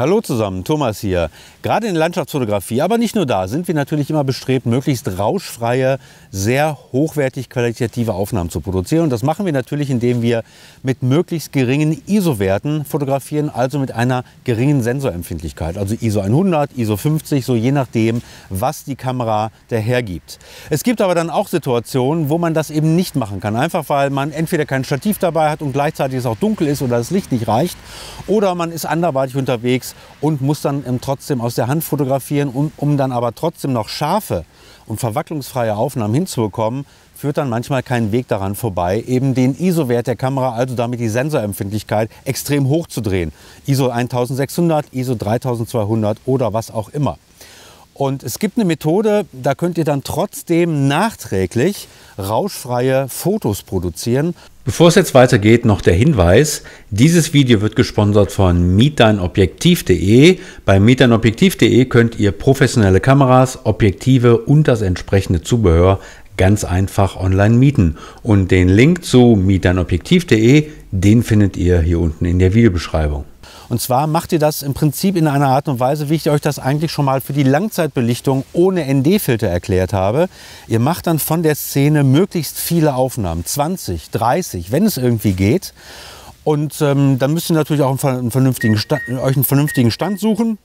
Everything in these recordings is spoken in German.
Hallo zusammen, Thomas hier. Gerade in der Landschaftsfotografie, aber nicht nur da, sind wir natürlich immer bestrebt, möglichst rauschfreie, sehr hochwertig qualitative Aufnahmen zu produzieren. Und das machen wir natürlich, indem wir mit möglichst geringen ISO-Werten fotografieren, also mit einer geringen Sensorempfindlichkeit. Also ISO 100, ISO 50, so je nachdem, was die Kamera dahergibt. Es gibt aber dann auch Situationen, wo man das eben nicht machen kann. Einfach weil man entweder kein Stativ dabei hat und gleichzeitig es auch dunkel ist oder das Licht nicht reicht. Oder man ist anderweitig unterwegs und muss dann ähm, trotzdem aus der Hand fotografieren, um, um dann aber trotzdem noch scharfe und verwacklungsfreie Aufnahmen hinzubekommen, führt dann manchmal kein Weg daran vorbei, eben den ISO-Wert der Kamera, also damit die Sensorempfindlichkeit, extrem hoch zu drehen. ISO 1600, ISO 3200 oder was auch immer. Und es gibt eine Methode, da könnt ihr dann trotzdem nachträglich rauschfreie Fotos produzieren. Bevor es jetzt weitergeht, noch der Hinweis, dieses Video wird gesponsert von mieteinobjektiv.de. Bei mieteinobjektiv.de könnt ihr professionelle Kameras, Objektive und das entsprechende Zubehör ganz einfach online mieten. Und den Link zu mieteinobjektiv.de, den findet ihr hier unten in der Videobeschreibung. Und zwar macht ihr das im Prinzip in einer Art und Weise, wie ich euch das eigentlich schon mal für die Langzeitbelichtung ohne ND-Filter erklärt habe. Ihr macht dann von der Szene möglichst viele Aufnahmen, 20, 30, wenn es irgendwie geht. Und ähm, dann müsst ihr natürlich auch einen vernünftigen Stand, euch einen vernünftigen Stand suchen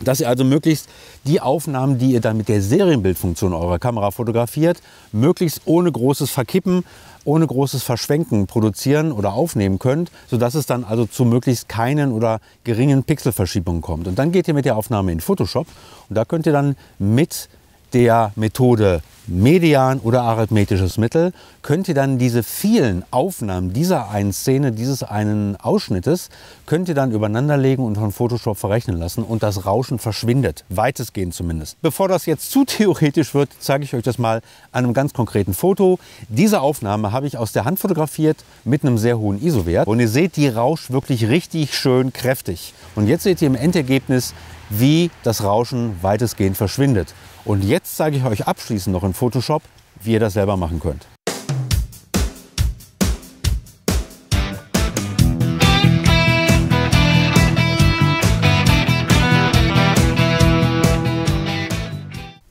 dass ihr also möglichst die Aufnahmen, die ihr dann mit der Serienbildfunktion eurer Kamera fotografiert, möglichst ohne großes Verkippen ohne großes Verschwenken produzieren oder aufnehmen könnt, sodass es dann also zu möglichst keinen oder geringen Pixelverschiebungen kommt. Und dann geht ihr mit der Aufnahme in Photoshop und da könnt ihr dann mit der Methode Median oder arithmetisches Mittel, könnt ihr dann diese vielen Aufnahmen dieser einen Szene, dieses einen Ausschnittes, könnt ihr dann übereinanderlegen und von Photoshop verrechnen lassen und das Rauschen verschwindet, weitestgehend zumindest. Bevor das jetzt zu theoretisch wird, zeige ich euch das mal an einem ganz konkreten Foto. Diese Aufnahme habe ich aus der Hand fotografiert mit einem sehr hohen ISO-Wert und ihr seht, die rauscht wirklich richtig schön kräftig. Und jetzt seht ihr im Endergebnis, wie das Rauschen weitestgehend verschwindet. Und jetzt zeige ich euch abschließend noch ein Photoshop, wie ihr das selber machen könnt.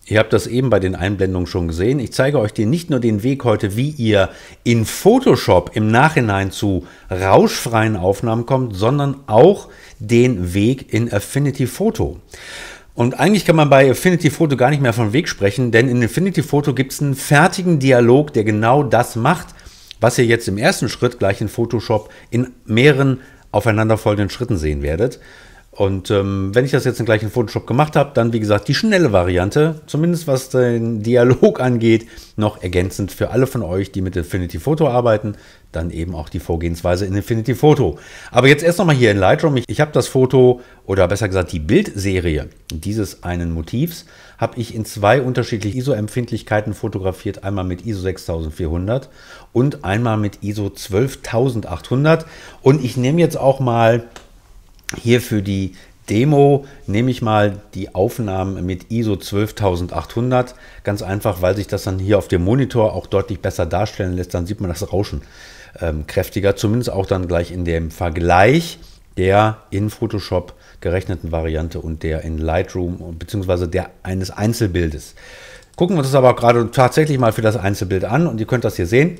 Ihr habt das eben bei den Einblendungen schon gesehen. Ich zeige euch den, nicht nur den Weg heute, wie ihr in Photoshop im Nachhinein zu rauschfreien Aufnahmen kommt, sondern auch den Weg in Affinity Photo. Und eigentlich kann man bei Affinity Photo gar nicht mehr von Weg sprechen, denn in Affinity Photo gibt es einen fertigen Dialog, der genau das macht, was ihr jetzt im ersten Schritt gleich in Photoshop in mehreren aufeinanderfolgenden Schritten sehen werdet. Und ähm, wenn ich das jetzt gleich in Photoshop gemacht habe, dann wie gesagt die schnelle Variante, zumindest was den Dialog angeht, noch ergänzend für alle von euch, die mit Infinity Photo arbeiten, dann eben auch die Vorgehensweise in Infinity Photo. Aber jetzt erst nochmal hier in Lightroom. Ich, ich habe das Foto oder besser gesagt die Bildserie dieses einen Motivs habe ich in zwei unterschiedlichen ISO-Empfindlichkeiten fotografiert. Einmal mit ISO 6400 und einmal mit ISO 12800. Und ich nehme jetzt auch mal hier für die Demo nehme ich mal die Aufnahmen mit ISO 12800, ganz einfach, weil sich das dann hier auf dem Monitor auch deutlich besser darstellen lässt, dann sieht man das Rauschen ähm, kräftiger, zumindest auch dann gleich in dem Vergleich der in Photoshop gerechneten Variante und der in Lightroom beziehungsweise der eines Einzelbildes. Gucken wir uns das aber gerade tatsächlich mal für das Einzelbild an und ihr könnt das hier sehen.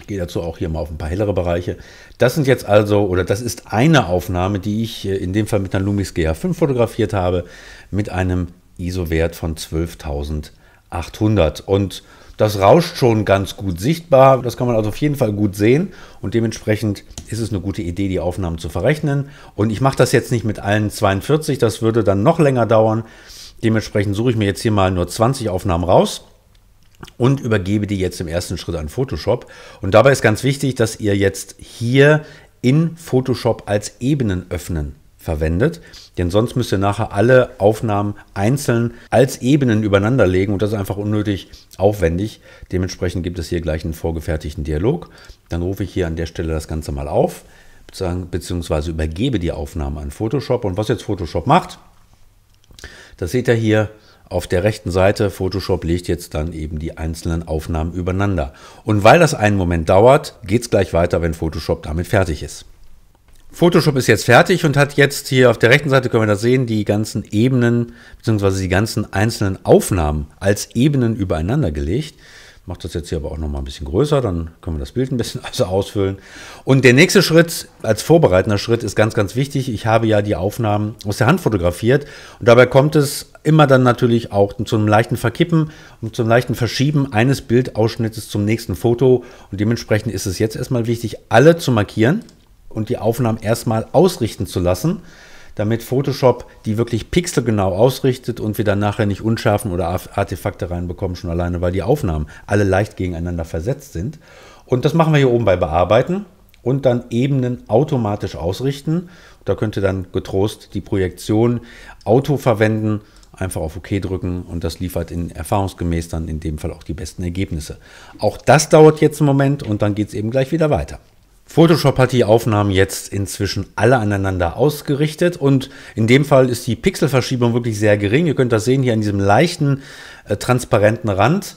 Ich gehe dazu auch hier mal auf ein paar hellere Bereiche. Das sind jetzt also, oder das ist eine Aufnahme, die ich äh, in dem Fall mit einer Lumix GH5 fotografiert habe, mit einem ISO-Wert von 12.800. Und das rauscht schon ganz gut sichtbar. Das kann man also auf jeden Fall gut sehen. Und dementsprechend ist es eine gute Idee, die Aufnahmen zu verrechnen. Und ich mache das jetzt nicht mit allen 42, das würde dann noch länger dauern. Dementsprechend suche ich mir jetzt hier mal nur 20 Aufnahmen raus und übergebe die jetzt im ersten Schritt an Photoshop. Und dabei ist ganz wichtig, dass ihr jetzt hier in Photoshop als Ebenen öffnen verwendet, denn sonst müsst ihr nachher alle Aufnahmen einzeln als Ebenen übereinander legen und das ist einfach unnötig aufwendig. Dementsprechend gibt es hier gleich einen vorgefertigten Dialog. Dann rufe ich hier an der Stelle das Ganze mal auf, beziehungsweise übergebe die Aufnahmen an Photoshop. Und was jetzt Photoshop macht, das seht ihr hier auf der rechten Seite, Photoshop legt jetzt dann eben die einzelnen Aufnahmen übereinander. Und weil das einen Moment dauert, geht es gleich weiter, wenn Photoshop damit fertig ist. Photoshop ist jetzt fertig und hat jetzt hier auf der rechten Seite, können wir das sehen, die ganzen Ebenen bzw. die ganzen einzelnen Aufnahmen als Ebenen übereinander gelegt mache das jetzt hier aber auch noch mal ein bisschen größer, dann können wir das Bild ein bisschen also ausfüllen. Und der nächste Schritt, als vorbereitender Schritt, ist ganz, ganz wichtig. Ich habe ja die Aufnahmen aus der Hand fotografiert und dabei kommt es immer dann natürlich auch zu einem leichten Verkippen und zum leichten Verschieben eines Bildausschnittes zum nächsten Foto. Und dementsprechend ist es jetzt erstmal wichtig, alle zu markieren und die Aufnahmen erstmal ausrichten zu lassen damit Photoshop die wirklich pixelgenau ausrichtet und wir dann nachher nicht Unschärfen oder Artefakte reinbekommen, schon alleine, weil die Aufnahmen alle leicht gegeneinander versetzt sind. Und das machen wir hier oben bei Bearbeiten und dann Ebenen automatisch ausrichten. Da könnt ihr dann getrost die Projektion Auto verwenden, einfach auf OK drücken und das liefert in erfahrungsgemäß dann in dem Fall auch die besten Ergebnisse. Auch das dauert jetzt einen Moment und dann geht es eben gleich wieder weiter. Photoshop hat die Aufnahmen jetzt inzwischen alle aneinander ausgerichtet und in dem Fall ist die Pixelverschiebung wirklich sehr gering. Ihr könnt das sehen hier an diesem leichten, äh, transparenten Rand.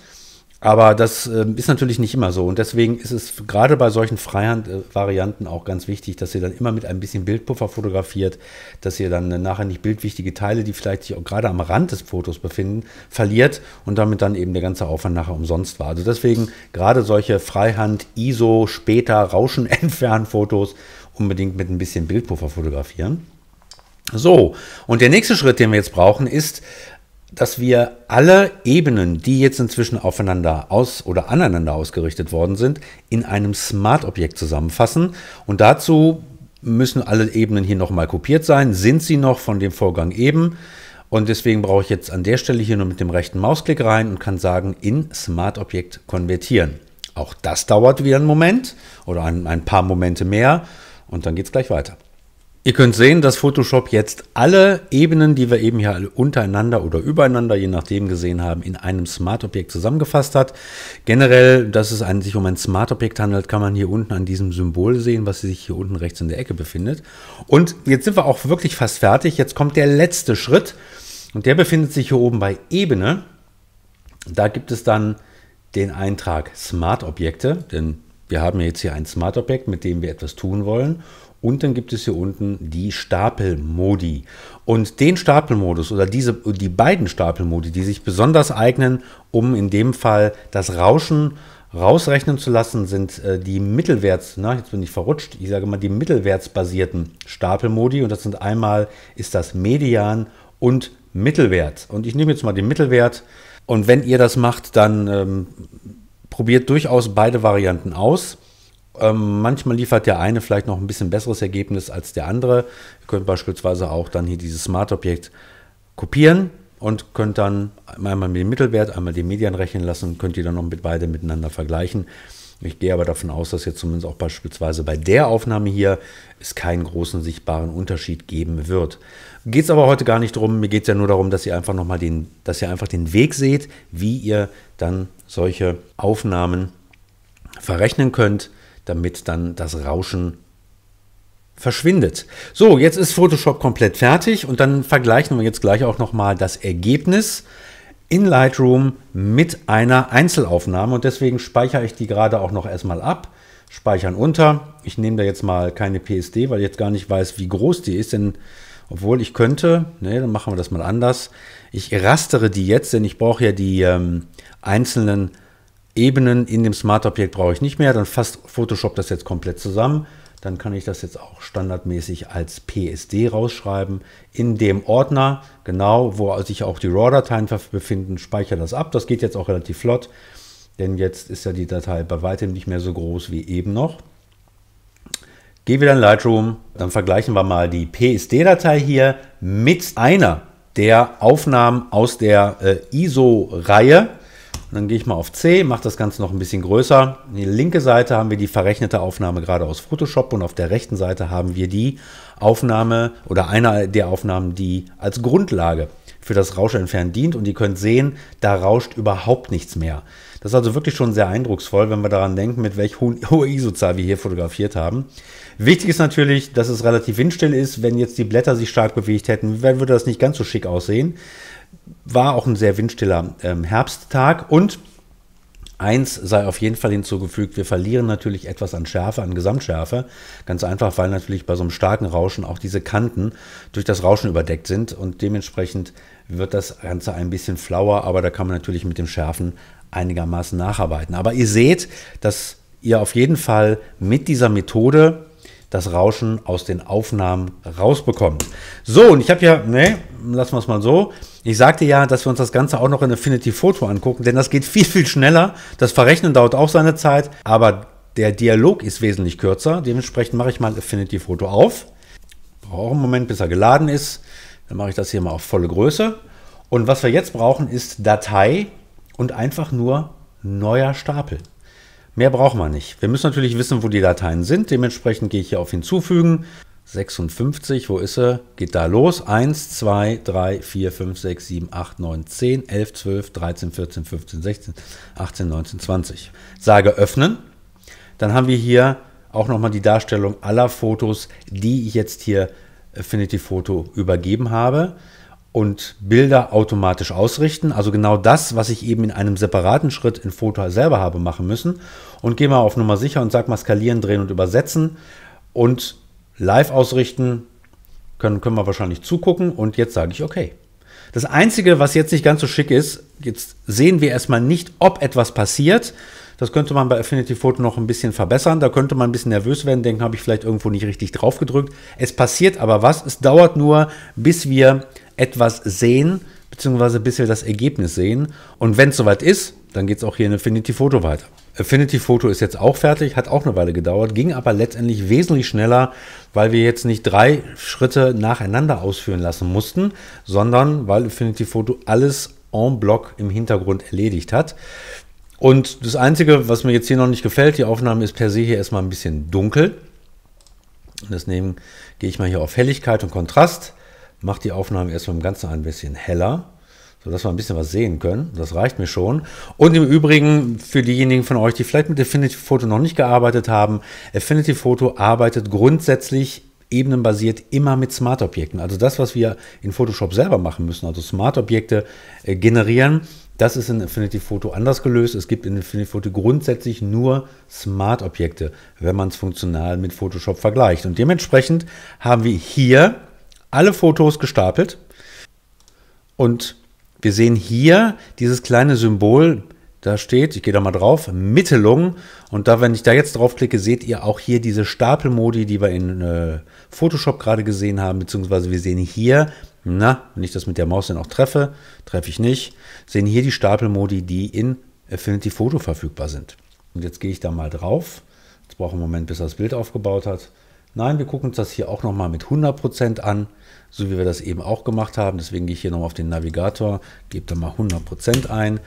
Aber das äh, ist natürlich nicht immer so. Und deswegen ist es gerade bei solchen Freihandvarianten äh, auch ganz wichtig, dass ihr dann immer mit ein bisschen Bildpuffer fotografiert, dass ihr dann äh, nachher nicht bildwichtige Teile, die vielleicht sich auch gerade am Rand des Fotos befinden, verliert und damit dann eben der ganze Aufwand nachher umsonst war. Also deswegen gerade solche Freihand-ISO, später Rauschen-Entfernen-Fotos unbedingt mit ein bisschen Bildpuffer fotografieren. So, und der nächste Schritt, den wir jetzt brauchen, ist, dass wir alle Ebenen, die jetzt inzwischen aufeinander aus oder aneinander ausgerichtet worden sind, in einem Smart-Objekt zusammenfassen. Und dazu müssen alle Ebenen hier nochmal kopiert sein. Sind sie noch von dem Vorgang eben? Und deswegen brauche ich jetzt an der Stelle hier nur mit dem rechten Mausklick rein und kann sagen, in Smart-Objekt konvertieren. Auch das dauert wieder einen Moment oder ein, ein paar Momente mehr und dann geht es gleich weiter. Ihr könnt sehen, dass Photoshop jetzt alle Ebenen, die wir eben hier untereinander oder übereinander, je nachdem gesehen haben, in einem Smart-Objekt zusammengefasst hat. Generell, dass es ein, sich um ein Smart-Objekt handelt, kann man hier unten an diesem Symbol sehen, was sich hier unten rechts in der Ecke befindet. Und jetzt sind wir auch wirklich fast fertig. Jetzt kommt der letzte Schritt und der befindet sich hier oben bei Ebene. Da gibt es dann den Eintrag Smart-Objekte, denn wir haben jetzt hier ein Smart-Objekt, mit dem wir etwas tun wollen. Und dann gibt es hier unten die Stapelmodi. Und den Stapelmodus oder diese, die beiden Stapelmodi, die sich besonders eignen, um in dem Fall das Rauschen rausrechnen zu lassen, sind äh, die mittelwerts, na, jetzt bin ich verrutscht, ich sage mal die mittelwertsbasierten Stapelmodi. Und das sind einmal ist das Median und Mittelwert. Und ich nehme jetzt mal den Mittelwert. Und wenn ihr das macht, dann ähm, probiert durchaus beide Varianten aus. Ähm, manchmal liefert der eine vielleicht noch ein bisschen besseres Ergebnis als der andere. Ihr könnt beispielsweise auch dann hier dieses Smart-Objekt kopieren und könnt dann einmal den Mittelwert, einmal den Median rechnen lassen, und könnt ihr dann noch mit beide miteinander vergleichen. Ich gehe aber davon aus, dass jetzt zumindest auch beispielsweise bei der Aufnahme hier es keinen großen sichtbaren Unterschied geben wird. Geht es aber heute gar nicht drum. Mir geht es ja nur darum, dass ihr einfach nochmal den, dass ihr einfach den Weg seht, wie ihr dann solche Aufnahmen verrechnen könnt damit dann das Rauschen verschwindet. So, jetzt ist Photoshop komplett fertig und dann vergleichen wir jetzt gleich auch nochmal das Ergebnis in Lightroom mit einer Einzelaufnahme und deswegen speichere ich die gerade auch noch erstmal ab. Speichern unter. Ich nehme da jetzt mal keine PSD, weil ich jetzt gar nicht weiß, wie groß die ist, denn obwohl ich könnte, ne, dann machen wir das mal anders. Ich rastere die jetzt, denn ich brauche ja die ähm, einzelnen Ebenen in dem Smart-Objekt brauche ich nicht mehr. Dann fasst Photoshop das jetzt komplett zusammen. Dann kann ich das jetzt auch standardmäßig als PSD rausschreiben. In dem Ordner, genau, wo sich auch die RAW-Dateien befinden, speichere das ab. Das geht jetzt auch relativ flott, denn jetzt ist ja die Datei bei weitem nicht mehr so groß wie eben noch. Gehe wieder in Lightroom, dann vergleichen wir mal die PSD-Datei hier mit einer der Aufnahmen aus der äh, ISO-Reihe dann gehe ich mal auf C, mache das Ganze noch ein bisschen größer. die linke Seite haben wir die verrechnete Aufnahme gerade aus Photoshop und auf der rechten Seite haben wir die Aufnahme oder eine der Aufnahmen, die als Grundlage für das Rauschentfernen dient und ihr könnt sehen, da rauscht überhaupt nichts mehr. Das ist also wirklich schon sehr eindrucksvoll, wenn wir daran denken, mit welch hoher ISO-Zahl wir hier fotografiert haben. Wichtig ist natürlich, dass es relativ windstill ist. Wenn jetzt die Blätter sich stark bewegt hätten, würde das nicht ganz so schick aussehen. War auch ein sehr windstiller ähm, Herbsttag und Eins sei auf jeden Fall hinzugefügt, wir verlieren natürlich etwas an Schärfe, an Gesamtschärfe. Ganz einfach, weil natürlich bei so einem starken Rauschen auch diese Kanten durch das Rauschen überdeckt sind und dementsprechend wird das Ganze ein bisschen flauer, aber da kann man natürlich mit dem Schärfen einigermaßen nacharbeiten. Aber ihr seht, dass ihr auf jeden Fall mit dieser Methode das Rauschen aus den Aufnahmen rausbekommt. So, und ich habe ja, ne, lassen wir es mal so, ich sagte ja, dass wir uns das Ganze auch noch in Affinity Photo angucken, denn das geht viel, viel schneller. Das Verrechnen dauert auch seine Zeit, aber der Dialog ist wesentlich kürzer. Dementsprechend mache ich mal Affinity Photo auf. Brauche einen Moment, bis er geladen ist. Dann mache ich das hier mal auf volle Größe. Und was wir jetzt brauchen, ist Datei und einfach nur neuer Stapel. Mehr braucht man nicht. Wir müssen natürlich wissen, wo die Dateien sind. Dementsprechend gehe ich hier auf Hinzufügen, 56, wo ist er? Geht da los. 1, 2, 3, 4, 5, 6, 7, 8, 9, 10, 11, 12, 13, 14, 15, 16, 18, 19, 20. Sage öffnen. Dann haben wir hier auch nochmal die Darstellung aller Fotos, die ich jetzt hier Affinity äh, Photo übergeben habe und Bilder automatisch ausrichten. Also genau das, was ich eben in einem separaten Schritt in Foto selber habe machen müssen. Und gehe mal auf Nummer sicher und sage mal skalieren, drehen und übersetzen. Und live ausrichten, können, können wir wahrscheinlich zugucken und jetzt sage ich okay. Das Einzige, was jetzt nicht ganz so schick ist, jetzt sehen wir erstmal nicht, ob etwas passiert. Das könnte man bei Affinity Photo noch ein bisschen verbessern. Da könnte man ein bisschen nervös werden, denken, habe ich vielleicht irgendwo nicht richtig drauf gedrückt. Es passiert aber was. Es dauert nur, bis wir etwas sehen, beziehungsweise bis wir das Ergebnis sehen. Und wenn es soweit ist, dann geht es auch hier in Affinity Photo weiter. Affinity Photo ist jetzt auch fertig, hat auch eine Weile gedauert, ging aber letztendlich wesentlich schneller, weil wir jetzt nicht drei Schritte nacheinander ausführen lassen mussten, sondern weil Affinity Photo alles en bloc im Hintergrund erledigt hat. Und das Einzige, was mir jetzt hier noch nicht gefällt, die Aufnahme ist per se hier erstmal ein bisschen dunkel. Deswegen gehe ich mal hier auf Helligkeit und Kontrast, mache die Aufnahme erstmal im Ganzen ein bisschen heller sodass wir ein bisschen was sehen können. Das reicht mir schon. Und im Übrigen für diejenigen von euch, die vielleicht mit Affinity Photo noch nicht gearbeitet haben, Affinity Photo arbeitet grundsätzlich ebenenbasiert immer mit Smart-Objekten. Also das, was wir in Photoshop selber machen müssen, also Smart-Objekte äh, generieren, das ist in Affinity Photo anders gelöst. Es gibt in Affinity Photo grundsätzlich nur Smart-Objekte, wenn man es funktional mit Photoshop vergleicht. Und dementsprechend haben wir hier alle Fotos gestapelt und wir sehen hier dieses kleine Symbol, da steht, ich gehe da mal drauf, Mittelung. Und da, wenn ich da jetzt draufklicke, seht ihr auch hier diese Stapelmodi, die wir in äh, Photoshop gerade gesehen haben, beziehungsweise wir sehen hier, na, wenn ich das mit der Maus dann auch treffe, treffe ich nicht, sehen hier die Stapelmodi, die in Affinity Photo verfügbar sind. Und jetzt gehe ich da mal drauf. Jetzt brauche ich einen Moment, bis er das Bild aufgebaut hat. Nein, wir gucken uns das hier auch nochmal mit 100% an, so wie wir das eben auch gemacht haben. Deswegen gehe ich hier nochmal auf den Navigator, gebe da mal 100% ein.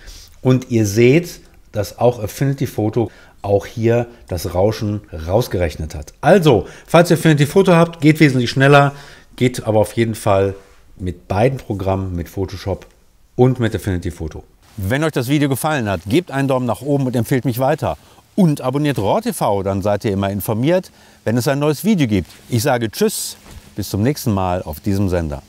Und ihr seht, dass auch Affinity Photo auch hier das Rauschen rausgerechnet hat. Also, falls ihr Affinity Photo habt, geht wesentlich schneller, geht aber auf jeden Fall mit beiden Programmen, mit Photoshop und mit Affinity Photo. Wenn euch das Video gefallen hat, gebt einen Daumen nach oben und empfehlt mich weiter und abonniert RohrTV, dann seid ihr immer informiert, wenn es ein neues Video gibt. Ich sage Tschüss, bis zum nächsten Mal auf diesem Sender.